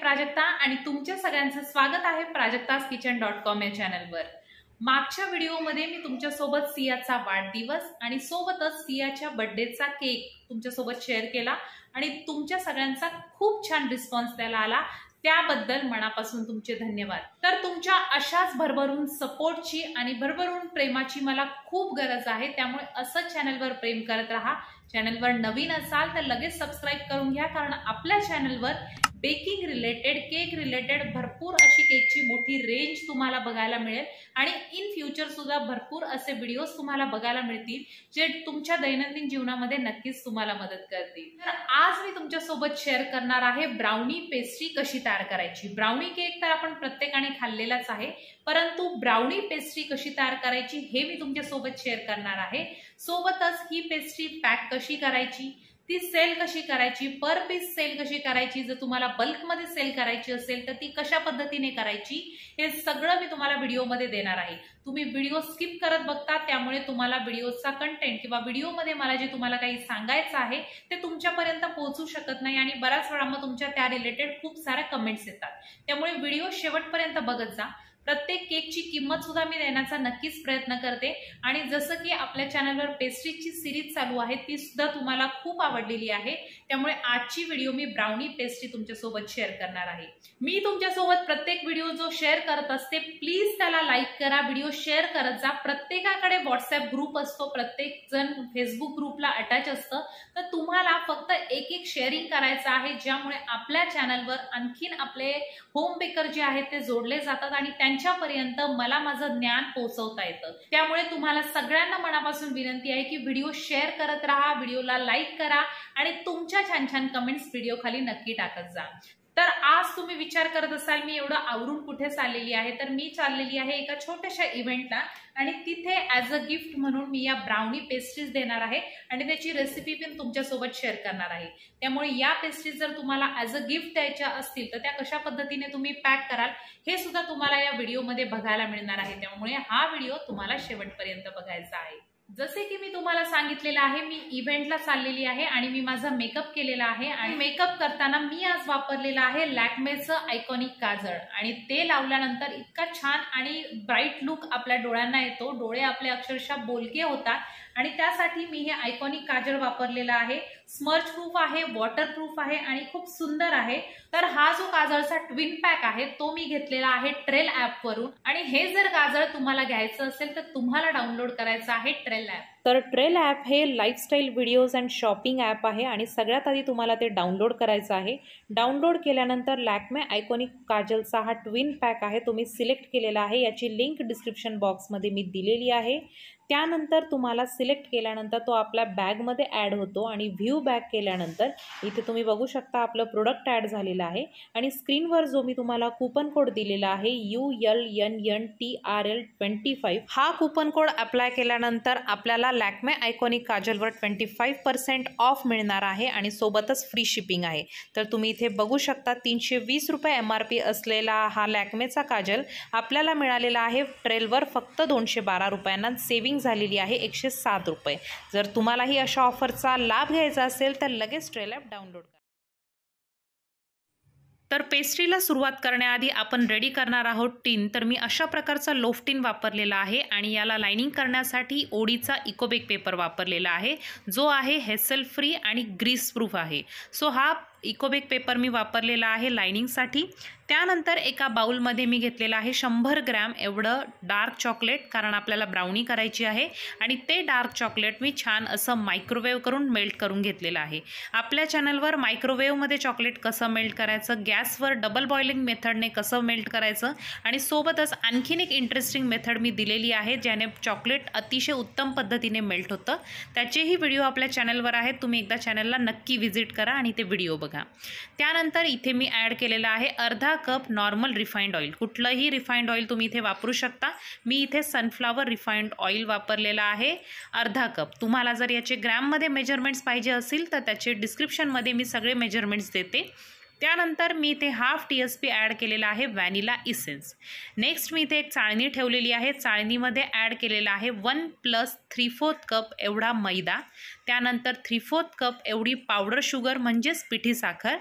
प्राजक्ता आणि तुमच्या सगळ्यांचं स्वागत आहे प्राजक्तास किचन डॉट कॉम या चॅनलवर मागच्या व्हिडिओमध्ये मी तुमच्यासोबत सियाचा वाढदिवस आणि सोबतच सियाच्या बर्थडेचा केक तुमच्यासोबत शेअर केला आणि तुमच्या सगळ्यांचा खूप छान रिस्पॉन्स त्याला आला त्याबद्दल मनापासून तुमचे धन्यवाद तर तुमच्या अशाच भरभरून सपोर्टची आणि भरभरून प्रेमाची मला खूप गरज आहे त्यामुळे असं चॅनलवर प्रेम करत राहा चॅनलवर नवीन असाल तर लगेच सबस्क्राईब करून घ्या कारण आपल्या चॅनलवर बेकिंग रिलेटेड केक रिलेटेड भरपूर अशी केकची मोठी रेंज तुम्हाला बघायला मिळेल आणि इन फ्युचर सुद्धा भरपूर असे व्हिडिओज तुम्हाला बघायला मिळतील जे तुमच्या दैनंदिन जीवनामध्ये नक्कीच तुम्हाला मदत करतील तर आज मी तुमच्यासोबत शेअर करणार आहे ब्राउनी पेस्ट्री कशी तयार करायची ब्राउनी केक तर आपण प्रत्येकाने खाल्लेलाच आहे परंतु ब्राउनी पेस्ट्री कशी तयार करायची हे मी तुमच्यासोबत शेअर करणार आहे सोबतच ही पेस्ट्री पॅक कशी करायची ती सेल कशी करायची पर पीस सेल कशी करायची जर तुम्हाला बल्कमध्ये सेल करायची असेल तर ती कशा पद्धतीने करायची हे सगळं मी तुम्हाला व्हिडिओमध्ये देणार आहे तुम्ही व्हिडिओ स्किप करत बघता त्यामुळे तुम्हाला व्हिडिओचा कंटेंट किंवा व्हिडिओमध्ये मला जे तुम्हाला काही सांगायचं आहे ते तुमच्यापर्यंत पोहोचू शकत नाही आणि बऱ्याच वेळा मग तुमच्या त्या रिलेटेड खूप साऱ्या कमेंट्स येतात त्यामुळे व्हिडिओ शेवटपर्यंत बघत जा प्रत्येक केकची किंमत सुद्धा मी देण्याचा नक्कीच प्रयत्न करते आणि जसं की आपल्या चॅनलवर पेस्ट्रीची सिरीज चालू आहे ती सुद्धा तुम्हाला खूप आवडलेली आहे त्यामुळे आजची व्हिडिओ मी ब्राउनी पेस्ट्री तुमच्यासोबत शेअर करणार आहे मी तुमच्यासोबत प्रत्येक व्हिडिओ जो शेअर करत असते प्लीज त्याला लाईक करा व्हिडिओ शेअर करत जा प्रत्येकाकडे व्हॉट्सअप ग्रुप असतो प्रत्येक जण फेसबुक ग्रुपला अटॅच असतं तर तुम्हाला फक्त एक एक शेअरिंग करायचं आहे ज्यामुळे आपल्या चॅनलवर आणखीन आपले होम बेकर जे आहेत ते जोडले जातात आणि त्यांच्यापर्यंत मला माझं ज्ञान पोहोचवता येतं त्यामुळे तुम्हाला सगळ्यांना मनापासून विनंती आहे की व्हिडिओ शेअर करत राहा व्हिडिओला लाईक करा आणि तुमच्या छान छान कमेंट्स व्हिडिओ खाली नक्की टाकत जा तर आज तुम्ही विचार करत असाल मी एवढं आवरून कुठे चाललेली आहे तर मी चाललेली आहे एका छोट्याशा इव्हेंटला आणि तिथे ॲज अ गिफ्ट म्हणून मी या ब्राउनी पेस्ट्रीज देणार आहे आणि त्याची रेसिपी पण तुमच्यासोबत शेअर करणार आहे त्यामुळे या पेस्ट्रीज जर तुम्हाला ॲज अ गिफ्ट द्यायच्या असतील तर त्या कशा पद्धतीने तुम्ही पॅक कराल हे सुद्धा तुम्हाला या व्हिडिओमध्ये बघायला मिळणार आहे त्यामुळे हा व्हिडिओ तुम्हाला शेवटपर्यंत बघायचा आहे जसे की मी तुम्हाला सांगितलेलं आहे मी इव्हेंटला चाललेली आहे आणि मी माझा मेकअप केलेला आहे आणि मेकअप करताना मी आज वापरलेला आहे लॅकमेचं आयकॉनिक काजळ आणि ते लावल्यानंतर इतका छान आणि ब्राईट लुक आपल्या डोळ्यांना येतो डोळे आपले अक्षरशः बोलके होतात आणि त्यासाठी मी हे आयकॉनिक काजळ वापरलेलं आहे स्मर्च प्रूफ आहे वॉटर प्रूफ आहे आणि खूप सुंदर आहे तर हा जो काजळचा ट्विन पॅक आहे तो मी घेतलेला आहे ट्रेल ऍप आणि हे जर काजळ तुम्हाला घ्यायचं असेल तर तुम्हाला डाउनलोड करायचं आहे ट्रेल ऍप तर ट्रेल ॲप हे lifestyle videos and shopping app आहे आणि सगळ्यात आधी तुम्हाला ते डाउनलोड करायचं आहे डाउनलोड केल्यानंतर लॅकमे आयकॉनिक काजलचा हा ट्विन पॅक आहे तुम्ही सिलेक्ट केलेला आहे याची लिंक डिस्क्रिप्शन बॉक्समध्ये मी दिलेली आहे त्यानंतर तुम्हाला सिलेक्ट केल्यानंतर तो आपल्या बॅगमध्ये ॲड होतो आणि व्ह्यू बॅग केल्यानंतर इथे तुम्ही बघू शकता आपलं प्रोडक्ट ॲड झालेलं आहे आणि स्क्रीनवर जो मी तुम्हाला कूपन कोड दिलेला आहे U L N N T R L twenty five हा कुपन कोड अप्लाय केल्यानंतर आपल्याला लॅकमे आयकॉनिक काजलवर ट्वेंटी फाईव्ह पर्सेंट ऑफ मिळणार आहे आणि सोबतच फ्री शिपिंग आहे तर तुम्ही इथे बघू शकता तीनशे वीस रुपये एम आर पी असलेला हा लॅकमेचा काजल आपल्याला मिळालेला आहे ट्रेलवर फक्त दोनशे बारा रुपयांना सेविंग झालेली आहे एकशे सात रुपये जर तुम्हालाही अशा ऑफरचा लाभ घ्यायचा असेल तर लगेच ट्रेल ॲप डाउनलोड करा तर पेस्ट्रीला सुरुवात करण्याआधी आपण रेडी करणार आहोत टीन तर मी अशा प्रकारचा लोफ टीन वापरलेला आहे आणि याला लायनिंग करण्यासाठी ओडीचा इकोबेक पेपर वापरलेला आहे जो आहे हेसल फ्री आणि ग्रीस प्रूफ आहे सो हा इकोबेक पेपर मी वापरलेला आहे लायनिंगसाठी त्यानंतर एका बाउलमध्ये मी घेतलेलं आहे शंभर ग्रॅम एवढं डार्क चॉकलेट कारण आपल्याला ब्राउनी करायची आहे आणि ते डार्क चॉकलेट मी छान असं मायक्रोवेव्ह करून मेल्ट करून घेतलेलं आहे आपल्या चॅनलवर मायक्रोवेव्हमध्ये चॉकलेट कसं मेल्ट करायचं गॅसवर डबल बॉइलिंग मेथडने कसं मेल्ट करायचं आणि सोबतच आणखीन एक इंटरेस्टिंग मेथड मी दिलेली आहे ज्याने चॉकलेट अतिशय उत्तम पद्धतीने मेल्ट होतं त्याचेही व्हिडिओ आपल्या चॅनलवर आहेत तुम्ही एकदा चॅनलला नक्की व्हिजिट करा आणि ते व्हिडिओ बघा बघा त्यानंतर इथे मी ॲड केलेलं आहे अर्धा कप नॉर्मल रिफाईंड ऑइल कुठलंही रिफाईंड ऑइल तुम्ही इथे वापरू शकता मी इथे सनफ्लावर रिफाईंड ऑइल वापरलेलं आहे अर्धा कप तुम्हाला जर याचे ग्रॅममध्ये मेजरमेंट्स पाहिजे असतील तर त्याचे डिस्क्रिप्शनमध्ये मी सगळे मेजरमेंट्स देते त्यानंतर मी इथे half T S P add केलेला आहे व्हॅनिला इसेन्स नेक्स्ट मी इथे एक चाळणी ठेवलेली आहे चाळणीमध्ये ॲड केलेला आहे one plus three fourth cup एवढा मैदा त्यानंतर थ्री फोर्थ कप एवढी पावडर शुगर म्हणजेच पिठी साखर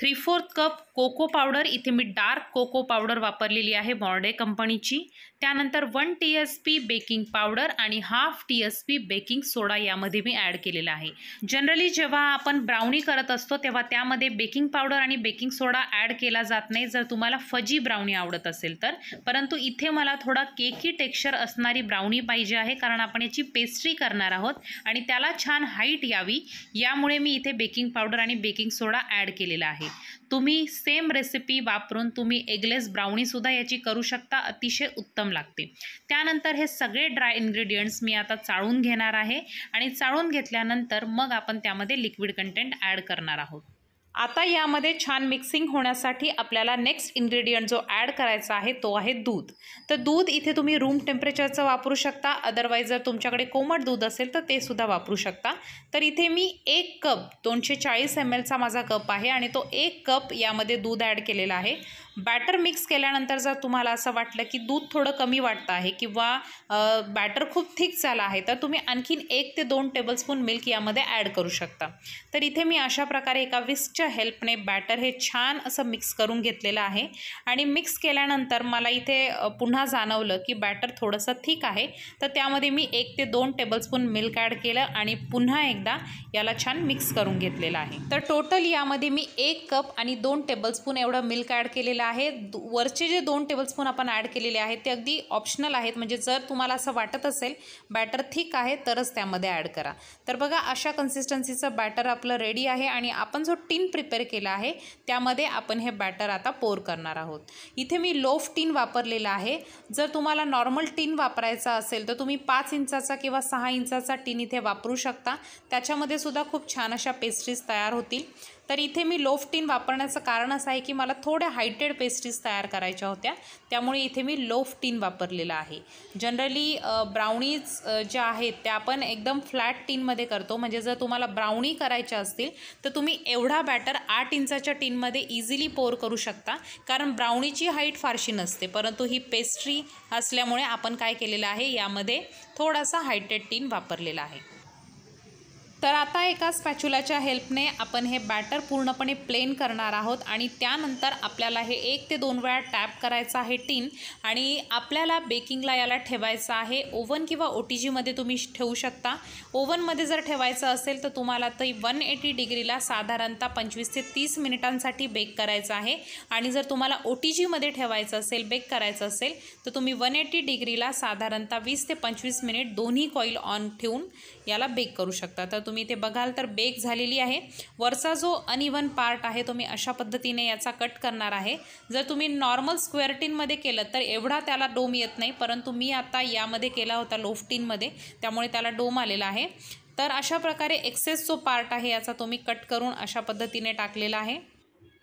three fourth cup cocoa powder इथे मी डार्क कोको पावडर वापरलेली आहे बॉर्डे कंपनीची त्यानंतर one T S P baking powder आणि half T S P baking soda यामध्ये मी ॲड केलेला आहे जनरली जेव्हा आपण ब्राउनी करत असतो तेव्हा त्यामध्ये बेकिंग पावडर आणि बेकिंग सोडा ॲड केला जात नाही जर तुम्हाला फजी ब्राउनी आवडत असेल तर परंतु इथे मला थोडा केकी टेक्स्चर असणारी ब्राउनी पाहिजे आहे कारण आपण याची पेस्ट्री करणार आहोत आणि त्याला छान हाईट यावी यामुळे मी इथे बेकिंग पावडर आणि बेकिंग सोडा ॲड केलेला आहे तुम्ही सेम रेसिपी वापरून तुम्ही एगलेस ब्राउनीसुद्धा याची करू शकता अतिशय उत्तम लागते त्यानंतर हे सगळे ड्राय इन्ग्रेडियंट्स मी आता चाळून घेणार आहे आणि चाळून घेतल्यानंतर मग आपण त्यामध्ये लिक्विड कंटेंट ॲड करणार आहोत आता यामध्ये छान मिक्सिंग होण्यासाठी आपल्याला नेक्स्ट इन्ग्रेडियंट जो ॲड करायचा आहे तो आहे दूध तर दूध इथे तुम्ही रूम टेम्परेचरचं वापरू शकता अदरवाईज जर तुमच्याकडे कोमट दूध असेल तर ते सुद्धा वापरू शकता तर इथे मी एक कप दोनशे चाळीस एम एलचा माझा कप आहे आणि तो एक कप यामध्ये दूध ॲड केलेला आहे बॅटर मिक्स केल्यानंतर जर तुम्हाला असं वाटलं की दूध थोडं कमी वाटतं आहे किंवा बॅटर खूप थिक झालं आहे तर तुम्ही आणखीन एक ते दोन टेबलस्पून मिल्क यामध्ये ॲड करू शकता तर इथे मी अशा प्रकारे एका विस्कच्या हेल्पने बॅटर हे छान असं मिक्स करून घेतलेलं आहे आणि मिक्स केल्यानंतर मला इथे पुन्हा जाणवलं की बॅटर थोडंसं थिक आहे तर त्यामध्ये मी एक ते दोन टेबलस्पून मिल्क ॲड केलं आणि पुन्हा एकदा याला छान मिक्स करून घेतलेलं आहे तर टोटल यामध्ये मी एक कप आणि दोन टेबलस्पून एवढं मिल्क ॲड केलेलं आहे वरचे जे दोन टेबलस्पून आपण ॲड केलेले आहेत ते अगदी ऑप्शनल आहेत म्हणजे जर तुम्हाला असं वाटत असेल बॅटर थिक आहे तरच त्यामध्ये ॲड करा तर बघा अशा कन्सिस्टन्सीचं बॅटर आपलं रेडी आहे आणि आपण जो टीन प्रिपेअर केला आहे त्यामध्ये आपण हे बॅटर आता पोर करणार आहोत इथे मी लोफ टीन वापरलेलं आहे जर तुम्हाला नॉर्मल टीन वापरायचा असेल तर तुम्ही पाच इंचाचा किंवा सहा इंचाचा टीन इथे वापरू शकता त्याच्यामध्ये सुद्धा खूप छान अशा पेस्ट्रीज तयार होतील तर इथे मी लोफ टीन वापरण्याचं कारण असं आहे की मला थोड्या हायटेड पेस्ट्रीज तयार करायच्या होत्या त्यामुळे इथे मी लोफ टीन वापरलेलं आहे जनरली ब्राउनीज ज्या आहेत त्या आपण एकदम फ्लॅट टीनमध्ये करतो म्हणजे जर तुम्हाला ब्राउनी करायच्या असतील तर तुम्ही एवढा बॅटर आठ इंचाच्या टीनमध्ये इझिली पोर करू शकता कारण ब्राउनीची हाईट फारशी नसते परंतु ही पेस्ट्री असल्यामुळे आपण काय केलेलं आहे यामध्ये थोडासा हायटेड टीन वापरलेला आहे तर आता एका स्पॅच्युलाच्या हेल्पने आपण हे बॅटर पूर्णपणे प्लेन करणार आहोत आणि त्यानंतर आपल्याला हे एक ते दोन वेळा टॅप करायचं आहे टीन आणि आपल्याला बेकिंगला याला ठेवायचं आहे ओव्हन किंवा ओ टी जीमध्ये तुम्ही ठेवू शकता ओव्हनमध्ये जर ठेवायचं असेल तर तुम्हाला ते वन एटी डिग्रीला साधारणतः पंचवीस ते तीस मिनिटांसाठी बेक करायचं आहे आणि जर तुम्हाला ओ टी जीमध्ये ठेवायचं असेल बेक करायचं असेल तर तुम्ही वन एटी डिग्रीला साधारणतः वीस ते पंचवीस मिनिट दोन्ही कॉईल ऑन ठेवून याला बेक करू शकता तर तुम्ही इथे बघाल तर बेक झालेली आहे वरचा जो अनइवन पार्ट आहे तो मी अशा पद्धतीने याचा कट करणार आहे जर तुम्ही नॉर्मल स्क्वेअर टीनमध्ये केलं तर एवढा त्याला डोम येत नाही परंतु मी आता यामध्ये केला होता लोफ्टीनमध्ये त्यामुळे त्याला डोम आलेला आहे तर अशा प्रकारे एक्सेस जो पार्ट आहे याचा तुम्ही कट करून अशा पद्धतीने टाकलेला आहे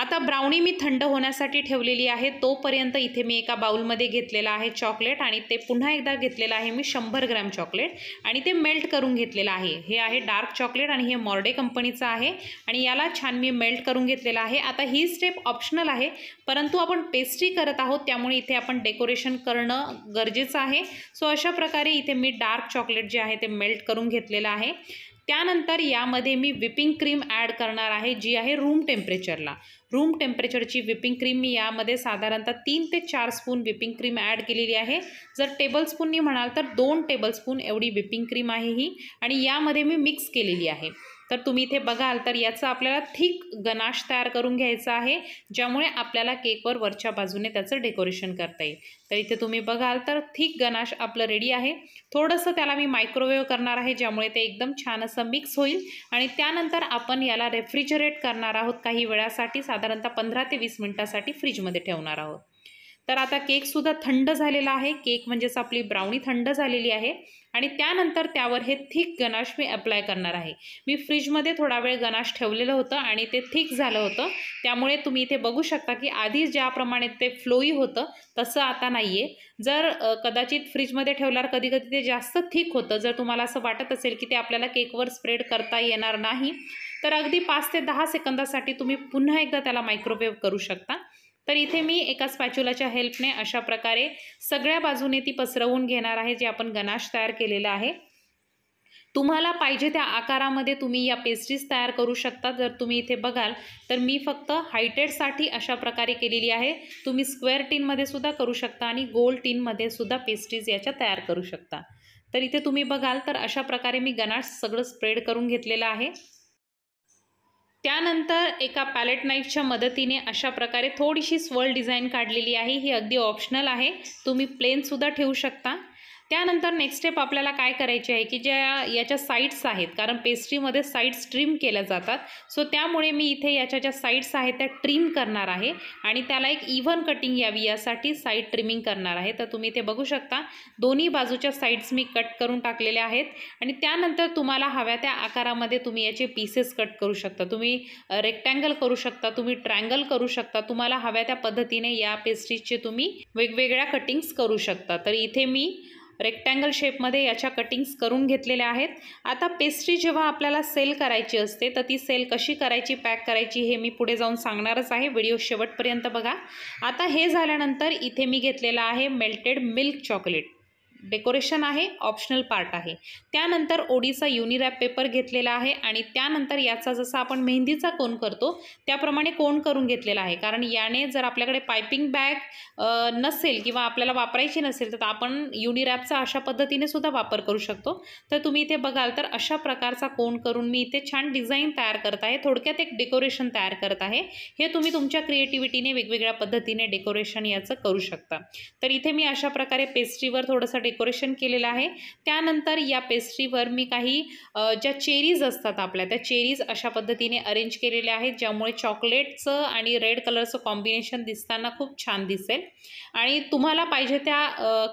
आता ब्राउनी मी थंड होण्यासाठी ठेवलेली आहे तोपर्यंत इथे मी एका बाउलमध्ये घेतलेला आहे चॉकलेट आणि ते पुन्हा एकदा घेतलेलं आहे मी शंभर ग्रॅम चॉकलेट आणि ते मेल्ट करून घेतलेलं आहे हे आहे डार्क चॉकलेट आणि हे मॉर्डे कंपनीचं आहे आणि याला छान मी मेल्ट करून घेतलेलं आहे आता ही स्टेप ऑप्शनल आहे परंतु आपण पेस्ट्री करत आहोत त्यामुळे इथे आपण डेकोरेशन करणं गरजेचं आहे सो अशा प्रकारे इथे मी डार्क चॉकलेट जे आहे ते मेल्ट करून घेतलेलं आहे त्यानंतर यामध्ये मी विपिंग क्रीम ॲड करणार आहे जी आहे रूम टेम्परेचरला रूम टेम्परेचरची विपिंग क्रीम मी यामध्ये साधारणतः तीन ते चार स्पून विपिंग क्रीम ॲड केलेली आहे जर टेबलस्पूननी म्हणाल तर दोन टेबलस्पून एवढी विपिंग क्रीम आहे ही आणि यामध्ये मी मिक्स केलेली आहे तर तुम्ही इथे बघाल तर याचा आपल्याला थिक गनाश तयार करून घ्यायचा आहे ज्यामुळे आपल्याला केकवर वरच्या बाजूने त्याचं डेकोरेशन करता येईल तर इथे तुम्ही बघाल तर थिक गनाश आपलं रेडी आहे थोडंसं त्याला मी मायक्रोवेव्ह करणार आहे ज्यामुळे ते एकदम छान असं मिक्स होईल आणि त्यानंतर आपण याला रेफ्रिजरेट करणार आहोत काही वेळासाठी साधारणतः पंधरा ते वीस मिनटासाठी फ्रीजमध्ये ठेवणार आहोत तर आता केकसुद्धा थंड झालेला आहे केक म्हणजेच आपली ब्राउनी थंड झालेली आहे आणि त्यानंतर त्यावर हे थिक गनाश मी अप्लाय करणार आहे मी फ्रीजमध्ये थोडा वेळ गनाश ठेवलेलं होतं आणि ते थिक झालं होतं त्यामुळे तुम्ही इथे बघू शकता की आधी ज्याप्रमाणे ते फ्लोई होतं तसं आता नाही आहे जर कदाचित फ्रीजमध्ये ठेवल्यावर कधी कधी ते जास्त थिक होतं जर तुम्हाला असं वाटत असेल की ते आपल्याला केकवर स्प्रेड करता येणार नाही तर अगदी पाच ते दहा सेकंदासाठी तुम्ही पुन्हा एकदा त्याला मायक्रोवेव्ह करू शकता तर इथे मी एका स्पॅच्युलाच्या हेल्पने अशा प्रकारे सगळ्या बाजूने ती पसरवून घेणार आहे जे आपण गणाश तयार केलेला आहे तुम्हाला पाहिजे त्या आकारामध्ये तुम्ही या पेस्ट्रीज तयार करू शकता जर तुम्ही इथे बघाल तर मी फक्त हायटेडसाठी अशा प्रकारे केलेली आहे तुम्ही स्क्वेअर टीनमध्ये सुद्धा करू शकता आणि गोल टीनमध्ये सुद्धा पेस्ट्रीज याच्या तयार करू शकता तर इथे तुम्ही बघाल तर अशा प्रकारे मी गनाश सगळं स्प्रेड करून घेतलेलं आहे त्यानंतर एका पॅलेट नाईफच्या मदतीने अशा प्रकारे थोडीशी स्वल डिझाईन काढलेली आहे ही अगदी ऑप्शनल आहे तुम्ही प्लेनसुद्धा ठेवू शकता त्यानंतर नेक्स्ट स्टेप आपल्याला काय करायची आहे की ज्या याच्या साईड्स आहेत कारण पेस्ट्रीमध्ये साईड्स ट्रीम केल्या जातात सो त्यामुळे मी इथे याच्या ज्या साईड्स आहेत त्या ट्रिम करणार आहे आणि त्याला एक इव्हन कटिंग यावी यासाठी साईड ट्रिमिंग करणार आहे तर तुम्ही इथे बघू शकता दोन्ही बाजूच्या साईड्स मी कट करून टाकलेल्या आहेत आणि त्यानंतर तुम्हाला हव्या त्या आकारामध्ये तुम्ही याचे पीसेस कट करू शकता तुम्ही रेक्टँगल करू शकता तुम्ही ट्रँगल करू शकता तुम्हाला हव्या त्या पद्धतीने या पेस्ट्रीजचे तुम्ही वेगवेगळ्या कटिंग्स करू शकता तर इथे मी रेक्टँगल शेपमध्ये याच्या कटिंग्स करून घेतलेल्या आहेत आता पेस्ट्री जेव्हा आपल्याला सेल करायची असते तर ती सेल कशी करायची पॅक करायची हे मी पुढे जाऊन सांगणारच आहे व्हिडिओ शेवटपर्यंत बघा आता हे झाल्यानंतर इथे मी घेतलेलं आहे मेल्टेड मिल्क चॉकलेट डेकोरेशन आहे ऑप्शनल पार्ट आहे त्यानंतर ओडीचा युनिरॅप पेपर घेतलेला आहे आणि त्यानंतर याचा जसा आपण मेहंदीचा कोन करतो त्याप्रमाणे कोन करून घेतलेला आहे कारण याने जर आपल्याकडे पायपिंग बॅग नसेल किंवा आपल्याला वापरायची नसेल तर आपण युनिरॅपचा अशा पद्धतीने सुद्धा वापर करू शकतो तर तुम्ही इथे बघाल तर अशा प्रकारचा कोण करून मी इथे छान डिझाईन तयार करत आहे थोडक्यात एक डेकोरेशन तयार करत आहे हे तुम्ही तुमच्या क्रिएटिव्हिटीने वेगवेगळ्या पद्धतीने डेकोरेशन याचं करू शकता तर इथे मी अशा प्रकारे पेस्ट्रीवर थोडंसं डेकोरेशन केलेलं आहे त्यानंतर या पेस्ट्रीवर मी काही ज्या चेरीज असतात आपल्या त्या चेरीज अशा पद्धतीने अरेंज केलेल्या आहेत ज्यामुळे चॉकलेटचं आणि रेड कलरचं कॉम्बिनेशन दिसताना खूप छान दिसेल आणि तुम्हाला पाहिजे त्या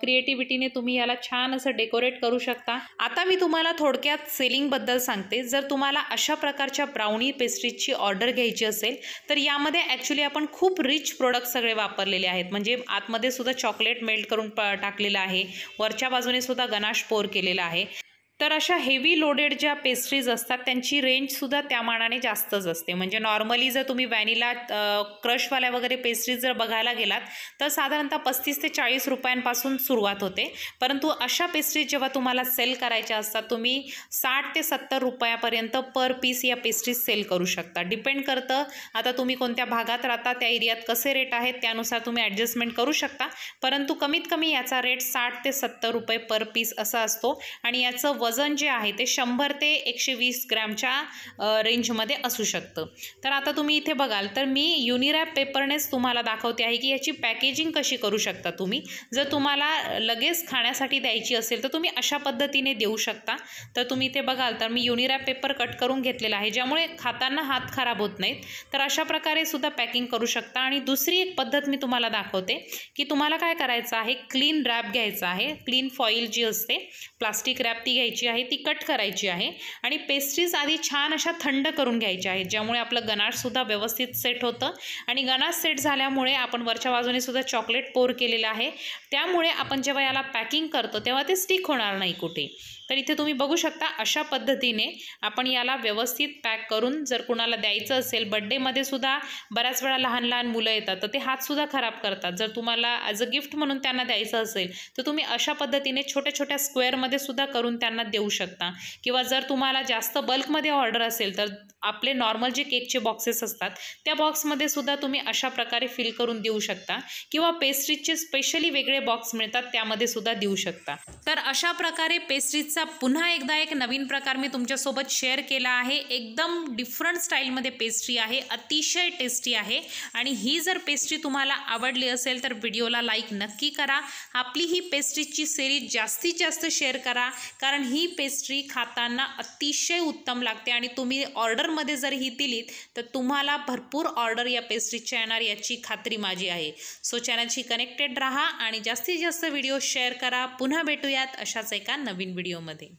क्रिएटिव्हिटीने तुम्ही याला छान असं डेकोरेट करू शकता आता मी तुम्हाला थोडक्यात सेलिंगबद्दल सांगते जर तुम्हाला अशा प्रकारच्या ब्राउनी पेस्ट्रीजची ऑर्डर घ्यायची असेल तर यामध्ये ॲक्च्युली आपण खूप रिच प्रोडक्ट सगळे वापरलेले आहेत म्हणजे आतमध्ये सुद्धा चॉकलेट मेल्ट करून टाकलेलं आहे वरच्या बाजूने सुद्धा गणाश पोर केलेला आहे तर अशा हेवी लोडेड ज्या पेस्ट्रीज असतात त्यांची रेंजसुद्धा त्या मानाने जास्तच असते म्हणजे नॉर्मली जर तुम्ही व्हॅनिला क्रशवाल्या वगैरे पेस्ट्रीज जर बघायला गेलात तर साधारणतः पस्तीस ते चाळीस रुपयांपासून सुरुवात होते परंतु अशा पेस्ट्रीज जेव्हा तुम्हाला सेल करायच्या असतात तुम्ही साठ ते सत्तर रुपयापर्यंत पर पीस या पेस्ट्रीज सेल करू शकता डिपेंड करतं आता तुम्ही कोणत्या भागात राहता त्या एरियात कसे रेट आहेत त्यानुसार तुम्ही ॲडजस्टमेंट करू शकता परंतु कमीत कमी याचा रेट साठ ते सत्तर रुपये पर पीस असा असतो आणि याचं वजन जे आहे ते शंभर ते एकशे वीस ग्रॅमच्या रेंजमध्ये असू शकतं तर आता तुम्ही इथे बघाल तर मी युनिरॅप पेपरनेच तुम्हाला दाखवते आहे की याची पॅकेजिंग कशी करू शकता तुम्ही जर तुम्हाला लगेच खाण्यासाठी द्यायची असेल तर तुम्ही अशा पद्धतीने देऊ शकता तर तुम्ही इथे बघाल तर मी युनिरॅप पेपर कट करून घेतलेला आहे ज्यामुळे खाताना हात खराब होत नाहीत तर अशा प्रकारे सुद्धा पॅकिंग करू शकता आणि दुसरी एक पद्धत मी तुम्हाला दाखवते की तुम्हाला काय करायचं आहे क्लीन रॅप घ्यायचा आहे क्लीन फॉईल जी असते प्लास्टिक रॅप ती घ्यायची घ्यायची आहे ती कट करायची आहे आणि पेस्ट्रीज आधी छान अशा थंड करून घ्यायच्या आहेत ज्यामुळे आपलं सुद्धा व्यवस्थित सेट होतं आणि गणाश सेट झाल्यामुळे आपण वरच्या बाजूने सुद्धा चॉकलेट पोर केलेलं आहे त्यामुळे आपण जेव्हा याला पॅकिंग करतो तेव्हा ते स्टिक होणार नाही कुठे तर इथे तुम्ही बघू शकता अशा पद्धतीने आपण याला व्यवस्थित पॅक करून जर कुणाला द्यायचं असेल बड्डेमध्ये सुद्धा बऱ्याच वेळा लहान लहान मुलं येतात तर ते हातसुद्धा खराब करतात जर तुम्हाला ॲज अ गिफ्ट म्हणून त्यांना द्यायचं असेल तर तुम्ही अशा पद्धतीने छोट्या छोट्या स्क्वेअरमध्ये सुद्धा करून त्यांना देऊ शकता किंवा जर तुम्हाला जास्त बल्कमध्ये ऑर्डर असेल तर आपले नॉर्मल जे केकचे बॉक्सेस असतात त्या बॉक्समध्ये सुद्धा तुम्ही अशा प्रकारे फिल करून देऊ शकता किंवा पेस्ट्रीजचे स्पेशली वेगळे बॉक्स मिळतात त्यामध्ये सुद्धा देऊ शकता तर अशा प्रकारे पेस्ट्रीजचा पुन्हा एकदा एक नवीन प्रकार मी तुमच्यासोबत शेअर केला आहे एकदम डिफरंट स्टाईलमध्ये पेस्ट्री आहे अतिशय टेस्टी आहे आणि ही जर पेस्ट्री तुम्हाला आवडली असेल तर व्हिडिओला लाईक नक्की करा आपली ही पेस्ट्रीजची सिरीज जास्तीत जास्त शेअर करा कारण ही पेस्ट्री खाताना अतिशय उत्तम लागते आणि तुम्ही ऑर्डर ऑर्डरमध्ये जर ही दिलीत तर तुम्हाला भरपूर ऑर्डर या पेस्ट्रीजच्या येणार याची खात्री माझी आहे सो चॅनलशी कनेक्टेड राहा आणि जास्तीत जास्त व्हिडिओ शेअर करा पुन्हा भेटूयात अशाच एका नवीन व्हिडिओमध्ये